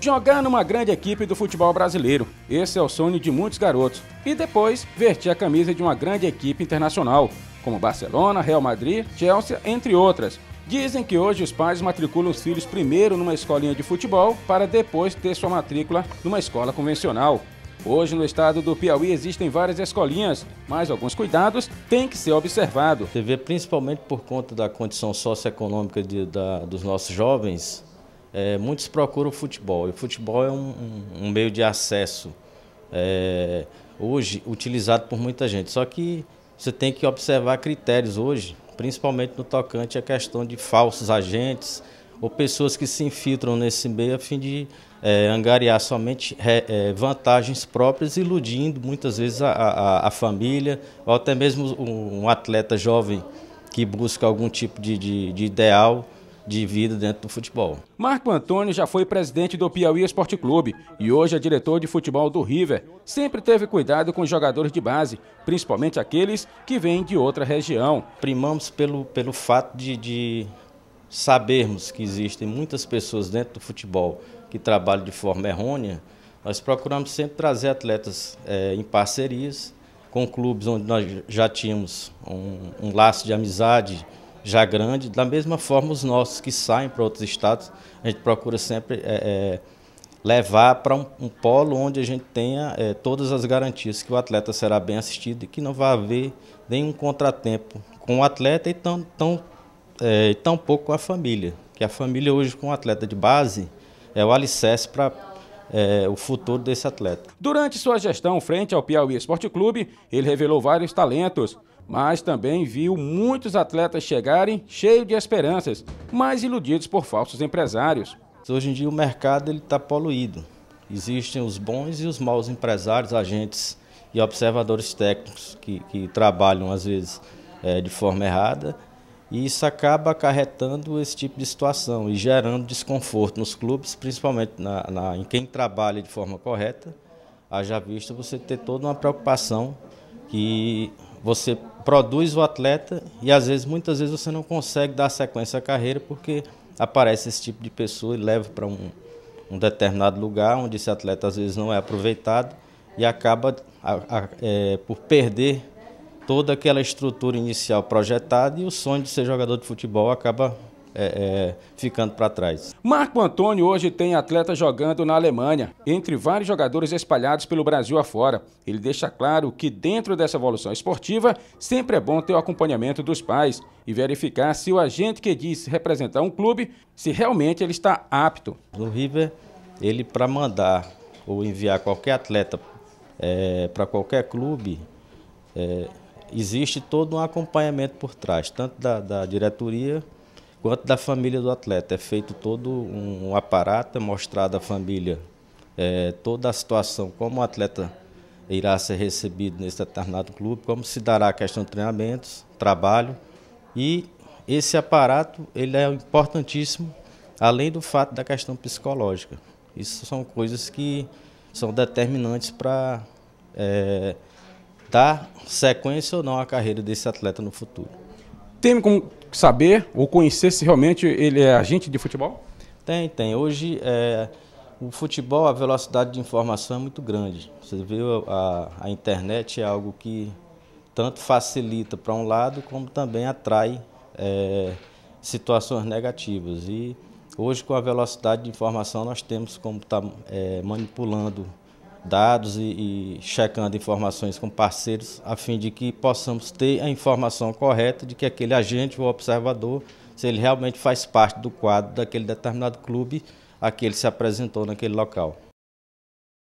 jogar numa grande equipe do futebol brasileiro. Esse é o sonho de muitos garotos. E depois, vestir a camisa de uma grande equipe internacional, como Barcelona, Real Madrid, Chelsea, entre outras. Dizem que hoje os pais matriculam os filhos primeiro numa escolinha de futebol para depois ter sua matrícula numa escola convencional. Hoje no estado do Piauí existem várias escolinhas, mas alguns cuidados têm que ser observados. Você vê principalmente por conta da condição socioeconômica de, da, dos nossos jovens, é, muitos procuram o futebol. E o futebol é um, um, meio de acesso é, hoje utilizado por muita gente. Só que você tem que observar critérios hoje, principalmente no tocante à questão de falsos agentes ou pessoas que se infiltram nesse meio a fim de é, angariar somente é, vantagens próprias, iludindo muitas vezes a, a, a família, ou até mesmo um, um, atleta jovem que busca algum tipo de, de, de ideal de vida dentro do futebol. Marco Antônio já foi presidente do Piauí Esporte Clube e hoje é diretor de futebol do River. Sempre teve cuidado com os jogadores de base, principalmente aqueles que vêm de outra região. Primamos pelo, pelo fato de, de sabermos que existem muitas pessoas dentro do futebol que trabalham de forma errônea. Nós procuramos sempre trazer atletas é, em parcerias com clubes onde nós já tínhamos um, um laço de amizade, já grande. Da mesma forma, os nossos que saem para outros estados, a gente procura sempre é, é, levar para um, um, polo onde a gente tenha é, todas as garantias que o atleta será bem assistido e que não vai haver nenhum contratempo com o atleta e tão, tão, é, tão pouco com a família. Que a família hoje com o atleta de base é o alicerce para é, o futuro desse atleta. Durante sua gestão frente ao Piauí Esporte Clube, ele revelou vários talentos, mas também viu muitos atletas chegarem cheios de esperanças, mas iludidos por falsos empresários. Hoje em dia o mercado está poluído. Existem os bons e os maus empresários, agentes e observadores técnicos que, que trabalham, às vezes, é, de forma errada. E isso acaba acarretando esse tipo de situação e gerando desconforto nos clubes, principalmente na, na, em quem trabalha de forma correta. Haja vista você ter toda uma preocupação que você produz o atleta e às vezes, muitas vezes, você não consegue dar sequência à carreira porque aparece esse tipo de pessoa e leva para um, um determinado lugar onde esse atleta às vezes não é aproveitado e acaba a, a, é, por perder toda aquela estrutura inicial projetada e o sonho de ser jogador de futebol acaba é, é, ficando para trás. Marco Antônio hoje tem atleta jogando na Alemanha, entre vários jogadores espalhados pelo Brasil afora. Ele deixa claro que dentro dessa evolução esportiva, sempre é bom ter o acompanhamento dos pais e verificar se o agente que diz representar um clube, se realmente ele está apto. No River, ele para mandar ou enviar qualquer atleta é, para qualquer clube, é, existe todo um acompanhamento por trás, tanto da, da diretoria quanto da família do atleta. É feito todo um aparato, é mostrado à família é, toda a situação, como o atleta irá ser recebido nesse determinado clube, como se dará a questão de treinamentos, trabalho. E esse aparato ele é importantíssimo, além do fato da questão psicológica. Isso são coisas que são determinantes para é, dar sequência ou não à carreira desse atleta no futuro. Tem como saber ou conhecer se realmente ele é agente de futebol? Tem, tem. Hoje é, o futebol, a velocidade de informação é muito grande. Você viu, a, a internet é algo que tanto facilita para um lado como também atrai é, situações negativas. E hoje com a velocidade de informação nós temos como estar tá, é, manipulando dados e, e, checando informações com parceiros, a fim de que possamos ter a informação correta de que aquele agente ou observador, se ele realmente faz parte do quadro daquele determinado clube a que ele se apresentou naquele local.